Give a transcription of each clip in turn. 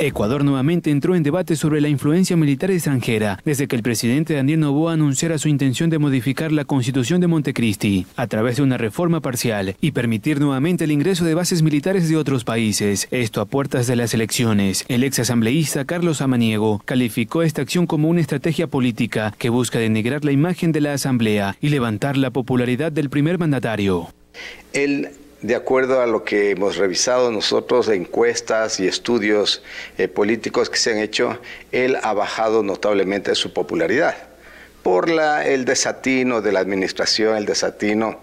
Ecuador nuevamente entró en debate sobre la influencia militar extranjera desde que el presidente Daniel Novoa anunciara su intención de modificar la constitución de Montecristi a través de una reforma parcial y permitir nuevamente el ingreso de bases militares de otros países, esto a puertas de las elecciones. El ex asambleísta Carlos Amaniego calificó esta acción como una estrategia política que busca denigrar la imagen de la asamblea y levantar la popularidad del primer mandatario. El de acuerdo a lo que hemos revisado nosotros, encuestas y estudios eh, políticos que se han hecho, él ha bajado notablemente su popularidad por el desatino de la administración, el desatino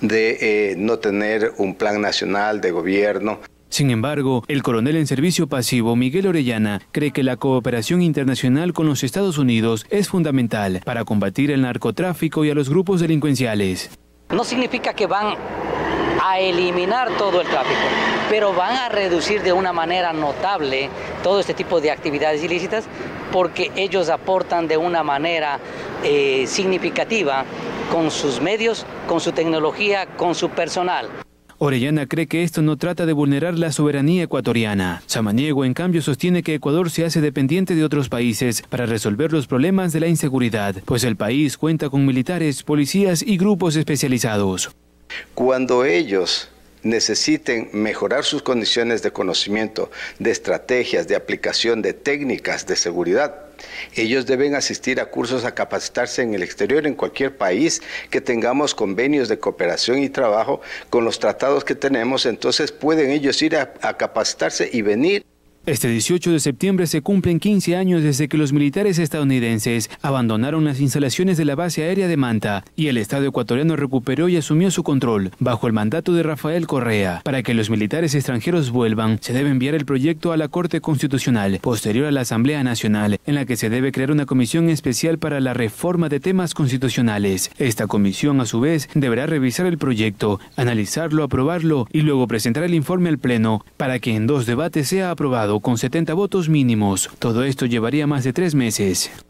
de eh, no tener un plan nacional de gobierno. Sin embargo, el coronel en servicio pasivo Miguel Orellana cree que la cooperación internacional con los Estados Unidos es fundamental para combatir el narcotráfico y a los grupos delincuenciales. No significa que van a eliminar todo el tráfico, pero van a reducir de una manera notable todo este tipo de actividades ilícitas porque ellos aportan de una manera eh, significativa con sus medios, con su tecnología, con su personal. Orellana cree que esto no trata de vulnerar la soberanía ecuatoriana. Samaniego, en cambio, sostiene que Ecuador se hace dependiente de otros países para resolver los problemas de la inseguridad, pues el país cuenta con militares, policías y grupos especializados. Cuando ellos necesiten mejorar sus condiciones de conocimiento, de estrategias, de aplicación, de técnicas de seguridad. Ellos deben asistir a cursos a capacitarse en el exterior, en cualquier país que tengamos convenios de cooperación y trabajo con los tratados que tenemos, entonces pueden ellos ir a, capacitarse y venir este 18 de septiembre se cumplen 15 años desde que los militares estadounidenses abandonaron las instalaciones de la base aérea de Manta y el Estado ecuatoriano recuperó y asumió su control bajo el mandato de Rafael Correa. Para que los militares extranjeros vuelvan, se debe enviar el proyecto a la Corte Constitucional, posterior a la Asamblea Nacional, en la que se debe crear una comisión especial para la reforma de temas constitucionales. Esta comisión, a su vez, deberá revisar el proyecto, analizarlo, aprobarlo y luego presentar el informe al Pleno para que en dos debates sea aprobado con 70 votos mínimos. Todo esto llevaría más de tres meses.